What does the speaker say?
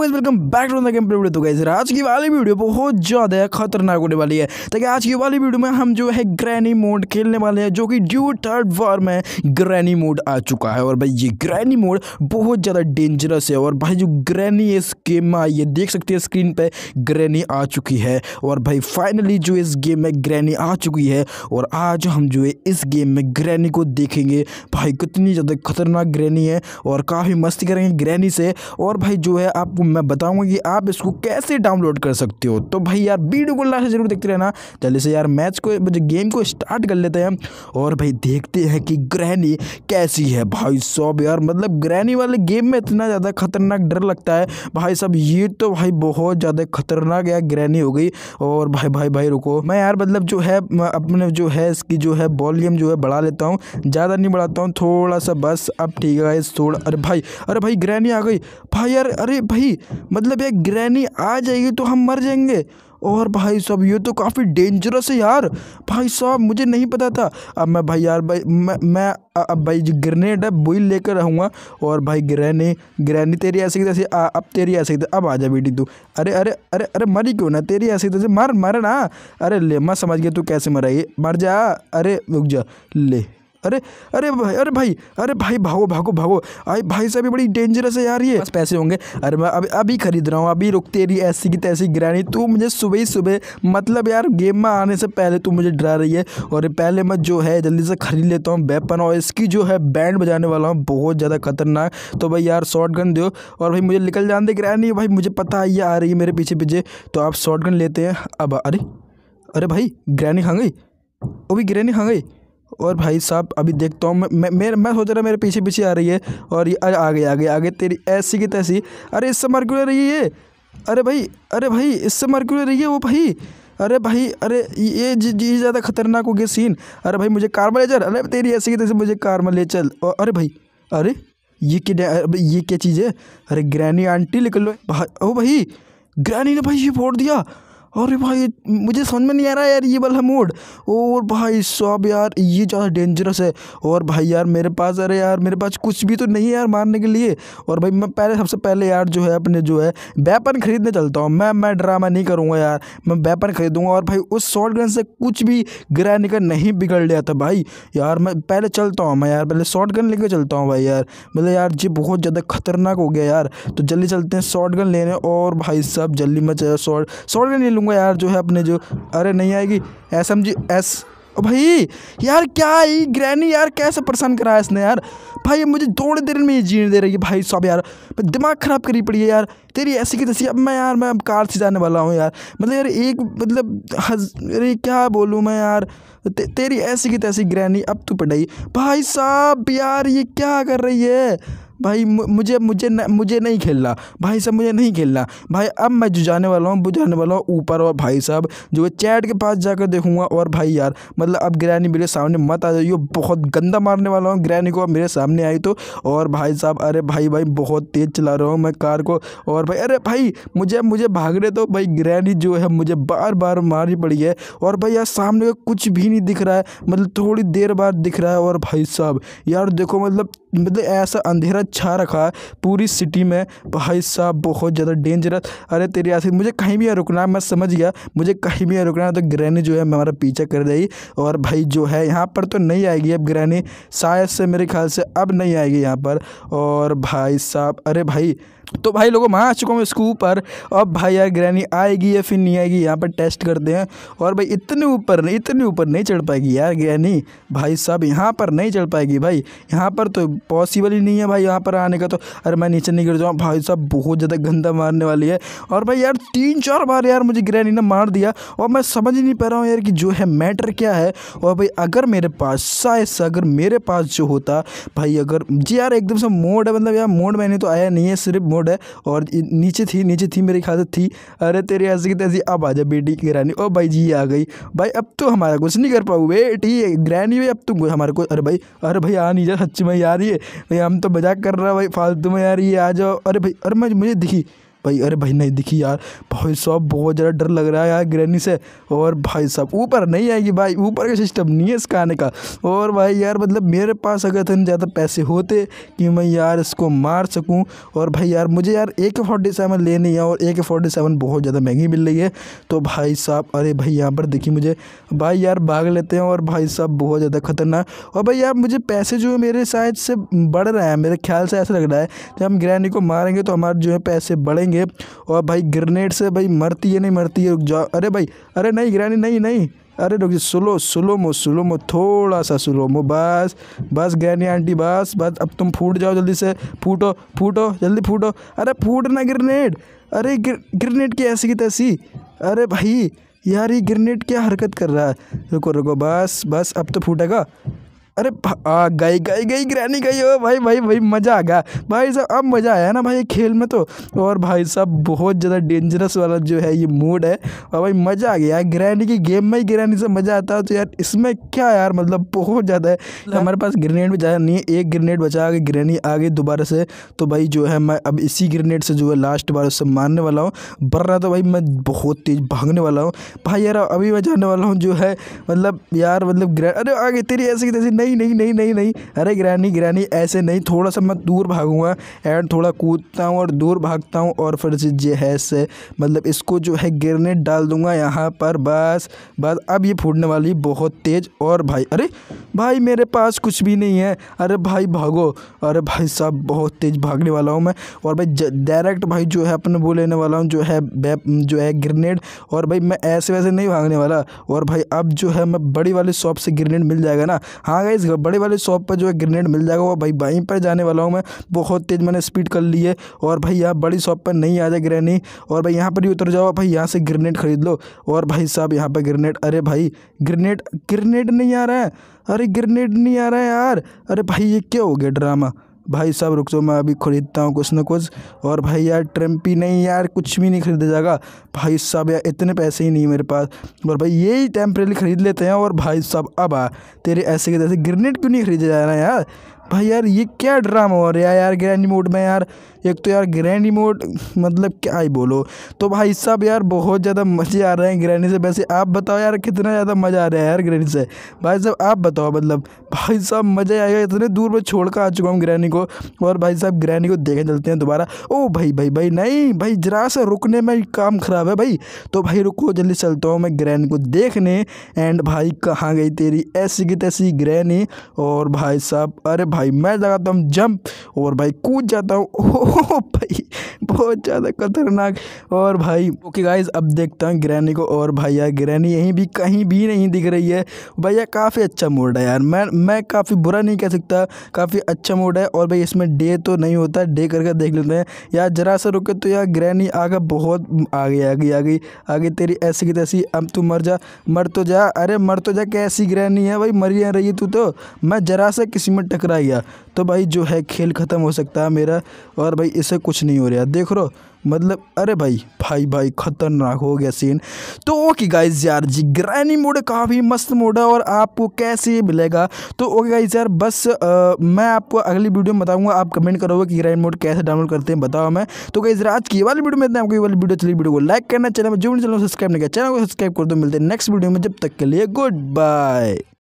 hello guys welcome back to the game play video तो guys आज की वाली वीडियो बहुत ज़्यादा खतरनाक होने वाली है तो आज की वाली वीडियो में हम जो है ग्रैनी मोड खेलने वाले हैं जो कि ड्यू थर्ड वॉर में ग्रैनी मोड आ चुका है और भाई ये ग्रैनी मोड बहुत ज़्यादा डेंजरस है और भाई जो ग्रैनी इस गेम में आई है देख सकते हैं स्क्रीन पर ग्रैनी आ चुकी है और भाई फाइनली जो इस गेम में ग्रैनी आ चुकी है और आज हम जो है इस गेम में ग्रैनी को देखेंगे भाई कितनी ज़्यादा खतरनाक ग्रैनी है और काफ़ी मस्ती करेंगे ग्रैनी से और भाई जो है आपको मैं बताऊंगा कि आप इसको कैसे डाउनलोड कर सकते हो तो भाई यार वीडियो को लास्ट जरूर देखते रहना जल्दी से यार मैच को गेम को स्टार्ट कर लेते हैं और भाई देखते हैं कि ग्रहणी कैसी है भाई सब यार मतलब ग्रहणी वाले गेम में इतना ज़्यादा खतरनाक डर लगता है भाई सब ये तो भाई बहुत ज़्यादा खतरनाक यार ग्रहणी हो गई और भाई भाई भाई रुको मैं यार मतलब जो है अपने जो है इसकी जो है वॉल्यूम जो है बढ़ा लेता हूँ ज़्यादा नहीं बढ़ाता हूँ थोड़ा सा बस अब ठीक है थोड़ा अरे भाई अरे भाई ग्रहणी आ गई भाई यार अरे भाई मतलब ये ग्रैनी आ जाएगी तो हम मर जाएंगे और भाई साहब ये तो काफ़ी डेंजरस है यार भाई साहब मुझे नहीं पता था अब मैं भाई यार भाई मैं मैं अब भाई जो ग्रेनेड है वही लेकर रहूँगा और भाई ग्रैनी ग्रैनी तेरी ऐसी तैसे अब तेरी ऐसी अब आ जा बेटी तू अरे अरे अरे अरे मरी क्यों ना तेरी ऐसी तैसे मर मर ना अरे ले मैं समझ गया तू कैसे मरा ये मर जा अरे रुक जा ले अरे अरे भाई अरे भाई अरे भाई भागो भागो भागो आई भाई साहब बड़ी डेंजरस है यार ये बस पैसे होंगे अरे मैं अभी अभी खरीद रहा हूँ अभी रुक तेरी ऐसी की तैसी गिरानी तू मुझे सुबह ही सुबह मतलब यार गेम में आने से पहले तू मुझे डरा रही है और पहले मैं जो है जल्दी से खरीद लेता हूँ वेपन और इसकी जो है बैंड बजाने वाला हूँ बहुत ज़्यादा खतरनाक तो भाई यार शॉर्ट गन दो और भाई मुझे निकल जान दे गिरानी भाई मुझे पता है ये आ रही है मेरे पीछे पीछे तो आप शॉर्ट गन लेते हैं अब अरे अरे भाई ग्रैनी खा गई वो भी ग्रैनी खा गई और भाई साहब अभी देखता हूँ मैं मेरे मैं सोच रहा मेरे पीछे पीछे आ रही है और ये अरे आगे आगे आगे तेरी ऐसी की तैसी अरे इससे क्यों रही है ये अरे भाई अरे भाई इससे क्यों रही है वो भाई अरे भाई अरे ये ये ज़्यादा खतरनाक हो गया सीन अरे भाई मुझे कार में ले चल अरे तेरी ऐसी की तैसे मुझे कार में ले चल अरे भाई अरे ये क्या ये क्या चीज़ है अरे ग्रैनी आंटी निकल लो भाई ओ भाई ग्रैनी ने भाई ये फोड़ दिया अरे भाई मुझे समझ में नहीं आ रहा यार ये वाला मोड और भाई साहब यार ये ज़्यादा डेंजरस है और भाई यार मेरे पास अरे यार मेरे पास कुछ भी तो नहीं है यार मारने के लिए और भाई मैं पहले सबसे पहले यार जो है अपने जो है वेपन खरीदने चलता हूँ मैं मैं ड्रामा नहीं करूँगा यार मैं वेपन खरीदूँगा और भाई उस शॉर्ट गन से कुछ भी गिरा निकल नहीं बिगड़ लिया था भाई यार मैं पहले चलता हूँ मैं यार पहले शॉर्ट गन लेकर चलता हूँ भाई यार मतलब यार जी बहुत ज़्यादा खतरनाक हो गया यार तो जल्दी चलते हैं शॉर्ट गन लेने और भाई साहब जल्दी मैं शॉर्ट शॉर्ट गन ले लूँगा यार जो है अपने जो अरे नहीं आएगी एस एम जी एस भाई यार क्या ही ग्रैनी यार कैसे परेशान कराया इसने यार भाई मुझे थोड़ी देर में ये जीने दे रही है भाई सब यार दिमाग ख़राब करी पड़ी है यार तेरी ऐसी की तैसी अब मैं यार मैं अब कार से जाने वाला हूँ यार मतलब यार एक मतलब हज अरे क्या बोलूँ मैं यार ते, तेरी ऐसी की तैसी ग्रैनी अब तू पढ़ाई भाई साहब यार ये क्या कर रही है भाई मुझे मुझे न, मुझे नहीं खेलना भाई साहब मुझे नहीं खेलना भाई अब मैं जो जाने वाला हूँ बुझाने वाला हूँ ऊपर और भाई साहब जो है चैट के पास जाकर देखूँगा और भाई यार मतलब अब ग्रैनी मेरे सामने मत आ जाइए बहुत गंदा मारने वाला हूँ ग्रैनी को अब मेरे सामने आई तो और भाई साहब अरे भाई भाई बहुत तेज़ चला रहा हूँ मैं कार को और भाई अरे भाई मुझे मुझे भागने तो भाई ग्रैनी जो है मुझे बार बार मारनी पड़ी है और भाई यार सामने का कुछ भी नहीं दिख रहा है मतलब थोड़ी देर बाद दिख रहा है और भाई साहब यार देखो मतलब मतलब ऐसा अंधेरा छा अच्छा रखा है पूरी सिटी में भाई साहब बहुत ज़्यादा डेंजरस अरे तेरी आसिफ मुझे कहीं भी रुकना है मैं समझ गया मुझे कहीं भी रुकना है तो ग्रहणी जो है हमारा पीछा कर देगी और भाई जो है यहाँ पर तो नहीं आएगी अब ग्रहणी शायद से मेरे ख्याल से अब नहीं आएगी यहाँ पर और भाई साहब अरे भाई तो भाई लोगों मैं आ चुका हूँ इसके ऊपर अब भाई यार ग्रैनी आएगी या फिर नहीं आएगी यहाँ पर टेस्ट करते हैं और भाई इतने ऊपर नहीं इतने ऊपर नहीं चढ़ पाएगी यार ग्रैनी भाई साहब यहाँ पर नहीं चढ़ पाएगी भाई यहाँ पर तो पॉसिबल ही नहीं है भाई यहाँ यहाँ पर आने का तो अरे मैं नीचे नहीं गिर जाऊँ भाई साहब बहुत ज़्यादा गंदा मारने वाली है और भाई यार तीन चार बार यार मुझे ग्रैनी ने मार दिया और मैं समझ नहीं पा रहा हूँ यार कि जो है मैटर क्या है और भाई अगर मेरे पास शायद अगर मेरे पास जो होता भाई अगर जी यार एकदम से मोड है मतलब यार मोड मैंने तो आया नहीं है सिर्फ मोड है और नीचे थी नीचे थी मेरी खादत थी अरे तेरी ऐसी की तैसी अब आ जा बेटी ग्रैनी ओ भाई जी आ गई भाई अब तो हमारा कुछ नहीं कर पाऊ बेटी ग्रैनी भाई अब तो हमारे को अरे भाई अरे भाई आ नहीं जा सच्ची में यार ये हम तो मजाक कर रहा भाई फालतू में यार ये आ जाओ अरे भाई अरे मैं मुझे दिखी भाई अरे भाई नहीं दिखी यार भाई साहब बहुत ज़्यादा डर लग रहा है यार ग्रैनी से और भाई साहब ऊपर नहीं आएगी भाई ऊपर का सिस्टम नहीं है इसका आने का और भाई यार मतलब मेरे पास अगर इतने ज़्यादा पैसे होते कि मैं यार इसको मार सकूँ और भाई यार मुझे यार ए के फोर्टी सेवन लेनी है और ए के फोर्टी सेवन बहुत ज़्यादा महंगी मिल रही है तो भाई साहब अरे भाई यहाँ पर दिखी मुझे भाई यार भाग लेते हैं और भाई साहब बहुत ज़्यादा खतरनाक और भाई यार मुझे पैसे जो है मेरे साइज से बढ़ रहे हैं मेरे ख्याल से ऐसा लग रहा है जब हम ग्रैनी को मारेंगे तो हमारे जो है पैसे बढ़ेंगे गिराएंगे और भाई ग्रेनेड से भाई मरती है नहीं मरती है रुक जाओ अरे भाई अरे नहीं गिरानी नहीं नहीं अरे रुक सुलो सुलो मो सुलो मो थोड़ा सा सुलो मो बस बस गहनी आंटी बस बस अब तुम फूट जाओ जल्दी से फूटो फूटो जल्दी फूटो अरे फूट ना ग्रेनेड अरे ग्रेनेड की ऐसी की तैसी अरे भाई यार ये ग्रेनेड क्या हरकत कर रहा है रुको रुको बस बस अब तो फूटेगा अरे आ, गई गई गई ग्रैनी गई हो भाई भाई भाई मज़ा आ गया भाई साहब अब मज़ा आया ना भाई खेल में तो और भाई साहब बहुत ज़्यादा डेंजरस वाला जो है ये मूड है और भाई मज़ा आ गया ग्रैनी की गेम में ही ग्रैनी से मज़ा आता है तो यार इसमें क्या यार मतलब बहुत ज़्यादा है हमारे पास ग्रेनेड भी ज़्यादा नहीं है एक ग्रेनेड बचा के ग्रैनी आ गई दोबारा से तो भाई जो है मैं अब इसी ग्रेनेड से जो है लास्ट बार उससे मारने वाला हूँ रहा तो भाई मैं बहुत तेज़ भागने वाला हूँ भाई यार अभी मैं जाने वाला हूँ जो है मतलब यार मतलब ग्रैंड अरे आगे तेरी ऐसी तैसी नहीं नहीं नहीं नहीं नहीं नहीं अरे ग्रैनी ग्रैनी ऐसे नहीं थोड़ा सा मैं दूर भागूंगा एंड थोड़ा कूदता हूँ और दूर भागता हूँ और फिर जो है से मतलब इसको जो है गिरने डाल दूंगा यहाँ पर बस बस अब ये फूटने वाली बहुत तेज़ और भाई अरे भाई मेरे पास कुछ भी नहीं है अरे भाई भागो अरे भाई साहब बहुत तेज़ भागने वाला हूँ मैं और भाई डायरेक्ट भाई जो है अपने वो लेने वाला हूँ जो है बैप जो है ग्रेनेड और भाई मैं ऐसे वैसे नहीं भागने वाला और भाई अब जो है मैं बड़ी वाली शॉप से ग्रेनेड मिल जाएगा ना हाँ गई इस बड़े वाले शॉप पर जो है ग्रेनेड मिल जाएगा वो भाई वहीं पर जाने वाला हूँ मैं बहुत तेज़ मैंने स्पीड कर ली है और भाई यहाँ बड़ी शॉप पर नहीं आ जाए ग्रेनी और भाई यहाँ पर ही उतर जाओ भाई यहाँ से ग्रेनेड खरीद लो और भाई साहब यहाँ पर ग्रेनेड अरे भाई ग्रेनेड ग्रेनेड नहीं आ रहा है अरे ग्रेनेड नहीं आ रहा है यार अरे भाई ये क्या हो गया ड्रामा भाई साहब रुक जाओ मैं अभी ख़रीदता हूँ कुछ ना कुछ और भाई यार ट्रम्पी नहीं यार कुछ भी नहीं खरीदा जाएगा भाई साहब यार इतने पैसे ही नहीं मेरे पास और भाई यही टेम्परेली ख़रीद लेते हैं और भाई साहब अब आ तेरे ऐसे के जैसे ग्रेनेड क्यों नहीं खरीदा जा रहा है यार भाई यार ये क्या ड्रामा हो रहा है यार ग्रैंड मोड में यार एक तो यार ग्रैंड रिमोट मतलब क्या ही बोलो तो भाई साहब यार बहुत ज़्यादा मज़े आ रहे हैं ग्रैनी से वैसे आप बताओ यार कितना ज़्यादा मज़ा आ रहा है यार ग्रैनी से भाई साहब आप बताओ मतलब भाई साहब मज़ा आएगा इतने दूर पर छोड़ कर आ चुका हूँ ग्रैनी को और भाई साहब ग्रैनी को देखने चलते हैं दोबारा ओ भाई भाई भाई नहीं भाई जरा सा रुकने में काम ख़राब है भाई तो भाई रुको जल्दी चलता हूँ मैं ग्रैनी को देखने एंड भाई कहाँ गई तेरी ऐसी की तैसी ग्रैनी और भाई साहब अरे भाई मैं लगाता हूँ जंप और भाई कूद जाता हूँ भाई बहुत ज़्यादा खतरनाक और भाई ओके गाइज अब देखता हूँ ग्रैनी को और भैया ग्रैनी यहीं भी कहीं भी नहीं दिख रही है भैया काफ़ी अच्छा मूड है यार मैं मैं काफ़ी बुरा नहीं कह सकता काफ़ी अच्छा मूड है और भाई इसमें डे तो नहीं होता डे करके देख लेते हैं यार जरा सा रुके तो यार ग्रैनी आगे बहुत आ गई आ गई आ गई आ गई तेरी ऐसी की तैसी अब तू मर जा मर तो जा अरे मर तो जा कैसी ग्रहणी है भाई मरी रही तू तो मैं जरा सा किसी में टकरा गया तो भाई जो है खेल ख़त्म हो सकता है मेरा और भाई इसे कुछ नहीं हो रहा देख रो मतलब अरे भाई भाई भाई खतरनाक हो गया सीन तो ओके गाइज यार जी ग्रैनी मोड काफ़ी मस्त मोड है और आपको कैसे मिलेगा तो ओके गाइज यार बस आ, मैं आपको अगली वीडियो में बताऊंगा आप कमेंट करोगे कि ग्रैनी मोड कैसे डाउनलोड करते हैं बताओ मैं तो गाइज आज की वाली वीडियो में आपको ये वाली वीडियो चली वीडियो को लाइक करना चैनल में जो भी चैनल सब्सक्राइब नहीं किया चैनल को सब्सक्राइब कर दो मिलते हैं नेक्स्ट वीडियो में जब तक के लिए गुड बाय